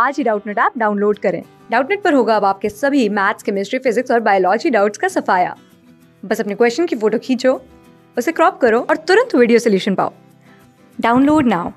आज ही Doubtnut app download करें डाउटनेट पर होगा अब आपके सभी मैथ्स केमिस्ट्री फिजिक्स और बायोलॉजी डाउट्स का सफाया बस अपने क्वेश्चन की फोटो खींचो उसे क्रॉप करो और तुरंत वीडियो सोल्यूशन पाओ डाउनलोड नाउ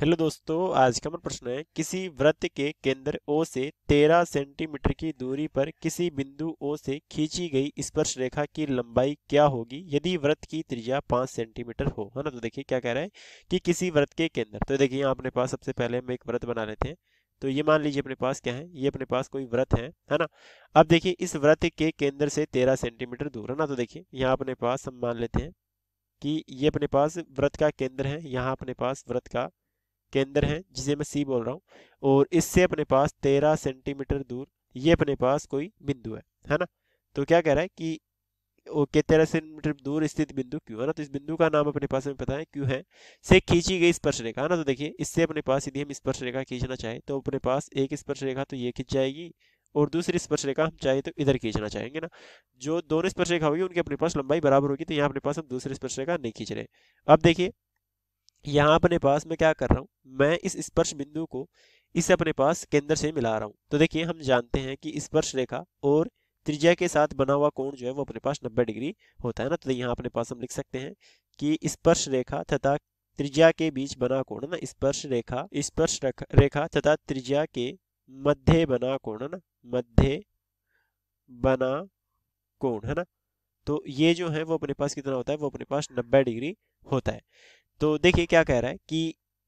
हेलो दोस्तों आज का मन प्रश्न है किसी वृत्त के केंद्र ओ से तेरह सेंटीमीटर की दूरी पर किसी बिंदु ओ से खींची गई स्पर्श रेखा की लंबाई क्या होगी यदि वृत्त की त्रिज्या पाँच सेंटीमीटर हो है ना तो देखिए क्या कह रहा है कि किसी वृत्त के केंद्र तो देखिए यहाँ अपने पास सबसे पहले हम एक व्रत बना लेते हैं तो ये मान लीजिए अपने पास क्या है ये अपने पास कोई व्रत है है ना अब देखिए इस व्रत के केंद्र से तेरह सेंटीमीटर दूर है ना तो देखिए यहाँ अपने पास हम मान लेते हैं कि ये अपने पास व्रत का केंद्र है यहाँ अपने पास व्रत का केंद्र है जिसे मैं सी बोल रहा हूँ और इससे अपने पास तेरह सेंटीमीटर दूर ये अपने पास कोई बिंदु है है ना तो क्या कह रहा है कि ओके तेरह सेंटीमीटर मतलब दूर स्थित बिंदु क्यू है ना तो इस बिंदु का नाम अपने पास हमें पता है क्यू है से खींची गई स्पर्श रेखा है ना तो देखिए इससे अपने पास यदि हम स्पर्श रेखा खींचना चाहें तो अपने पास एक स्पर्श रेखा तो ये खींच जाएगी और दूसरी स्पर्श रेखा हम चाहे तो इधर खींचना चाहेंगे ना जो दोनों स्पर्श रेखा होगी उनके अपने पास लंबाई बराबर होगी तो यहाँ अपने पास हम दूसरी स्पर्श रेखा नहीं खींच रहे अब देखिए यहाँ अपने पास मैं क्या कर रहा हूँ मैं इस स्पर्श बिंदु को इस अपने पास केंद्र से मिला रहा हूँ तो देखिए हम जानते हैं कि स्पर्श रेखा और त्रिज्या के साथ बना हुआ कोण जो है वो अपने पास 90 डिग्री होता है ना तो यहाँ अपने पास हम लिख सकते हैं कि स्पर्श रेखा तथा त्रिज्या के बीच बना कोण ना स्पर्श रेखा स्पर्श रेखा तथा त्रिज्या के मध्य बना कोण है ना मध्य बना कोण है ना तो ये जो है वो अपने पास कितना होता है वो अपने पास 90 डिग्री होता है तो देखिए क्या कह रहा है कि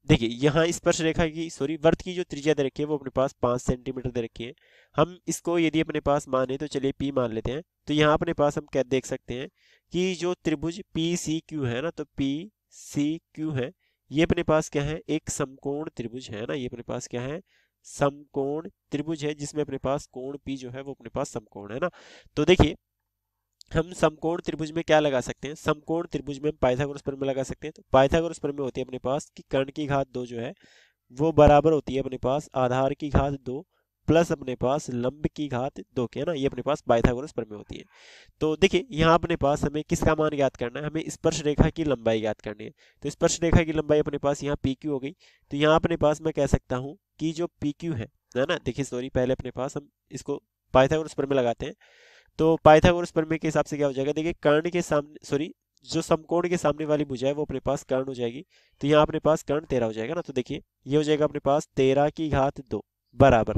देखिए यहाँ स्पर्श रेखा की सॉरी वर्त की जो त्रिज्या दे रखी है वो अपने पास पाँच सेंटीमीटर दे रखी है हम इसको यदि अपने पास माने तो चलिए पी मान लेते हैं तो यहाँ अपने पास हम क्या देख सकते हैं कि जो त्रिभुज पी सी क्यू है ना तो पी सी क्यू है ये अपने पास क्या है एक समकोण त्रिभुज है ना ये अपने पास क्या है समकोण त्रिभुज है जिसमें अपने पास कोण पी जो है वो अपने पास समकोण है ना तो देखिए हम समकोण त्रिभुज में क्या लगा सकते हैं समकोण त्रिभुज में हम पाइथागोरस प्रमेय लगा सकते हैं तो पाइथागोरस प्रमेय होती है अपने पास कि कर्ण की घात दो जो है वो बराबर होती है अपने पास आधार की घात दो प्लस अपने पास लंब की घात दो के है ना ये अपने पास पाइथागोरस प्रमेय होती है तो देखिए यहाँ अपने पास हमें किसका मान ज्ञात करना है हमें स्पर्श रेखा की लंबाई ज्ञात करनी है तो स्पर्श रेखा की लंबाई अपने पास यहाँ पी हो गई तो यहाँ अपने पास मैं कह सकता हूँ कि जो पी है ना देखिए सॉरी पहले अपने पास हम इसको पाइथागोरस प्रमेय लगाते हैं तो पाइथागोरस प्रमेय के हिसाब से क्या हो जाएगा देखिए कर्ण के सामने सॉरी जो समकोण के सामने वाली भुजा है वो अपने पास कर्ण हो जाएगी तो यहाँ अपने पास कर्ण तेरह हो जाएगा ना तो देखिए ये हो जाएगा अपने पास तेरह की घात दो बराबर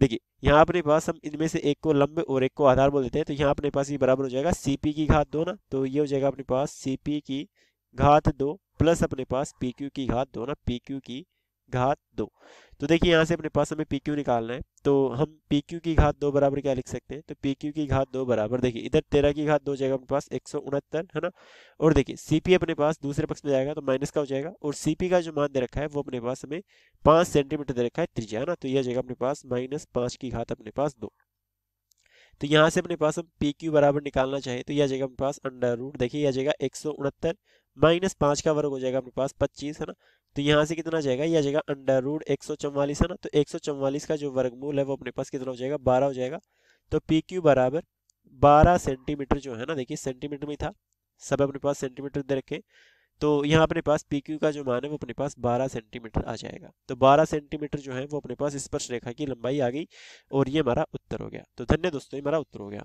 देखिए यहाँ अपने पास हम इनमें से एक को लंब और एक को आधार बोल देते हैं तो यहाँ अपने पास ये बराबर हो जाएगा सीपी की घात दो ना तो ये हो जाएगा अपने पास सीपी की घात दो प्लस अपने पास पी क्यू की घात दो ना पी क्यू की घात दो तो देखिए यहाँ से अपने पास हमें पी क्यू निकालना है तो हम पी क्यू की घात दो बराबर क्या लिख सकते हैं तो पी क्यू की घात दो बराबर देखिए इधर तेरह की घात दो जाएगा अपने पास एक सौ उनहत्तर है ना और देखिए सी पी अपने पास दूसरे पक्ष में जाएगा तो माइनस का हो जाएगा और सी पी का जो मान दे रखा है वो अपने पास हमें पाँच सेंटीमीटर दे रखा है त्रिज्या है ना तो यह जाएगा अपने पास माइनस पाँच की घात अपने पास दो तो यहाँ से अपने पास हम पी क्यू बराबर निकालना चाहिए तो यह आ जाएगा अपने पास अंडर रूट देखिए यह आ जाएगा एक सौ उनहत्तर माइनस पाँच का वर्ग हो जाएगा अपने पास पच्चीस है ना तो यहाँ से कितना जाएगा यह जाएगा अंडर रूड एक सौ चौवालीस है ना तो एक सौ चौवालीस का जो वर्गमूल है वो अपने पास कितना हो जाएगा बारह हो जाएगा तो पी क्यू बराबर बारह सेंटीमीटर जो है ना देखिए सेंटीमीटर में था सब अपने पास सेंटीमीटर दे रखे तो यहाँ अपने पास पी क्यू का जो मान है वो अपने पास 12 सेंटीमीटर आ जाएगा तो 12 सेंटीमीटर जो है वो अपने पास स्पर्श रेखा की लंबाई आ गई और ये हमारा उत्तर हो गया तो धन्य दोस्तों ये हमारा उत्तर हो गया